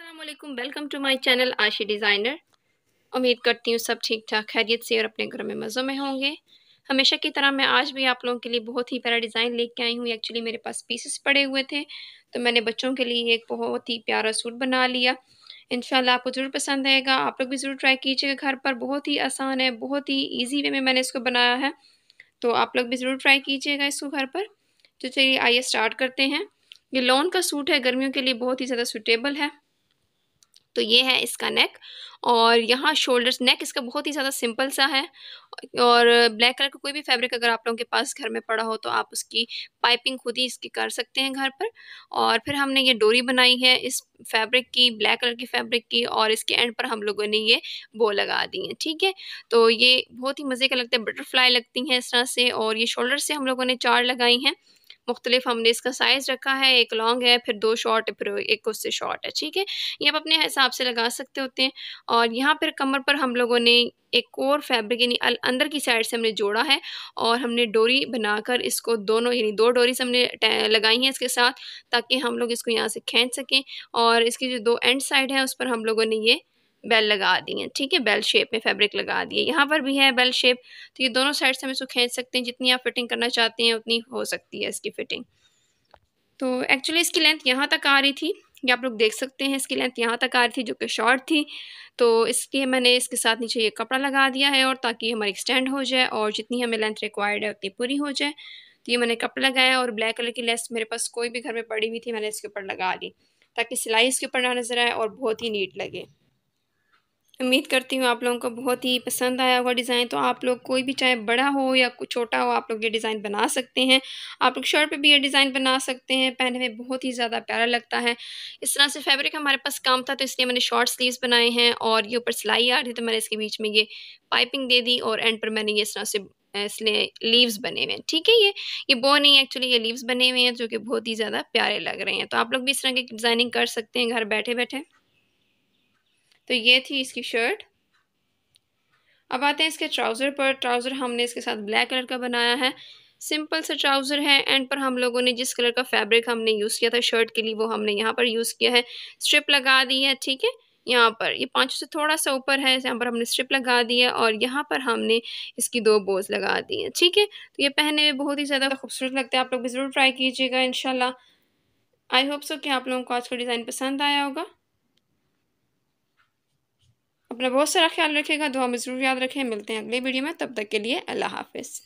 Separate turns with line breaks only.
अल्लाम welcome to my channel Aashi designer उम्मीद करती हूँ सब ठीक ठाक खैरियत से और अपने घर में मज़ों में होंगे हमेशा की तरह मैं आज भी आप लोगों के लिए बहुत ही प्यारा डिज़ाइन लेके आई हूँ एक्चुअली मेरे पास पीसेस पड़े हुए थे तो मैंने बच्चों के लिए एक बहुत ही प्यारा सूट बना लिया इन आपको ज़रूर पसंद आएगा आप लोग भी ज़रूर ट्राई कीजिएगा घर पर बहुत ही आसान है बहुत ही ईजी वे में मैंने इसको बनाया है तो आप लोग भी ज़रूर ट्राई कीजिएगा इसको घर पर तो चलिए आइए स्टार्ट करते हैं ये लॉन का सूट है गर्मियों के लिए बहुत ही ज़्यादा सूटेबल है तो ये है इसका नेक और यहाँ शोल्डर्स नेक इसका बहुत ही ज़्यादा सिंपल सा है और ब्लैक कलर का कोई भी फैब्रिक अगर आप लोगों के पास घर में पड़ा हो तो आप उसकी पाइपिंग खुद ही इसकी कर सकते हैं घर पर और फिर हमने ये डोरी बनाई है इस फैब्रिक की ब्लैक कलर की फैब्रिक की और इसके एंड पर हम लोगों ने ये बो लगा दी है ठीक है तो ये बहुत ही मज़े का लगता है बटरफ्लाई लगती हैं इस तरह से और ये शोल्डर से हम लोगों ने चार लगाई हैं मुख्तलिफ हमने इसका साइज़ रखा है एक लॉन्ग है फिर दो शॉर्ट फिर एक उससे शॉर्ट है ठीक है ये आप अपने हिसाब से लगा सकते होते हैं और यहाँ पर कमर पर हम लोगों ने एक और फैब्रिक यानी अंदर की साइड से हमने जोड़ा है और हमने डोरी बनाकर इसको दोनों यानी दो डोरी से हमने लगाई हैं इसके साथ ताकि हम लोग इसको यहाँ से खींच सकें और इसकी जो दो एंड साइड है उस पर हम लोगों ने ये बेल लगा दी है ठीक है बेल शेप में फैब्रिक लगा दिए यहाँ पर भी है बेल शेप तो ये दोनों साइड से हम इसको खींच सकते हैं जितनी आप फिटिंग करना चाहते हैं उतनी हो सकती है इसकी फिटिंग तो एक्चुअली इसकी लेंथ यहाँ तक आ रही थी ये आप लोग देख सकते हैं इसकी लेंथ यहाँ तक आ रही थी जो कि शॉर्ट थी तो इसके मैंने इसके साथ नीचे ये कपड़ा लगा दिया है और ताकि हमारी एक्सटेंड हो जाए और जितनी हमें लेंथ रिक्वायर्ड है उतनी पूरी हो जाए तो ये मैंने कपड़ा लगाया और ब्लैक कलर की लेस मेरे पास कोई भी घर में पड़ी हुई थी मैंने इसके ऊपर लगा दी ताकि सिलाई इसके ऊपर ना नज़र आए और बहुत ही नीट लगे उम्मीद करती हूँ आप लोगों को बहुत ही पसंद आया हुआ डिज़ाइन तो आप लोग कोई भी चाहे बड़ा हो या कुछ छोटा हो आप लोग ये डिज़ाइन बना सकते हैं आप लोग शर्ट पे भी ये डिज़ाइन बना सकते हैं पहने में बहुत ही ज़्यादा प्यारा लगता है इस तरह से फैब्रिक हमारे पास काम था तो इसलिए मैंने शॉर्ट स्लीव्स बनाए हैं और ये ऊपर सिलाई आ रही तो मैंने इसके बीच में ये पाइपिंग दे दी और एंड पर मैंने ये इस तरह से इसलिए लीव्स बने हुए हैं ठीक है ये ये बो नहीं एक्चुअली ये लीव्स बने हुए हैं जो कि बहुत ही ज़्यादा प्यारे लग रहे हैं तो आप लोग भी इस तरह की डिज़ाइनिंग कर सकते हैं घर बैठे बैठे तो ये थी इसकी शर्ट अब आते हैं इसके ट्राउज़र पर ट्राउज़र हमने इसके साथ ब्लैक कलर का बनाया है सिंपल सा ट्राउज़र है एंड पर हम लोगों ने जिस कलर का फैब्रिक हमने यूज़ किया था शर्ट के लिए वो हमने यहाँ पर यूज़ किया है स्ट्रिप लगा दी है ठीक है यहाँ पर ये पाँचों से थोड़ा सा ऊपर है यहाँ पर हमने स्ट्रिप लगा दी है और यहाँ पर हमने इसकी दो बोज लगा दी है ठीक है तो ये पहनने में बहुत ही ज़्यादा खूबसूरत लगता है आप लोग भी ज़रूर ट्राई कीजिएगा इन आई होप सो कि आप लोगों को आज का डिज़ाइन पसंद आया होगा अपना बहुत सारा ख्याल रखेगा दुआ में ज़रूर याद रखें मिलते हैं अगले वीडियो में तब तक के लिए अल्लाह हाफिज़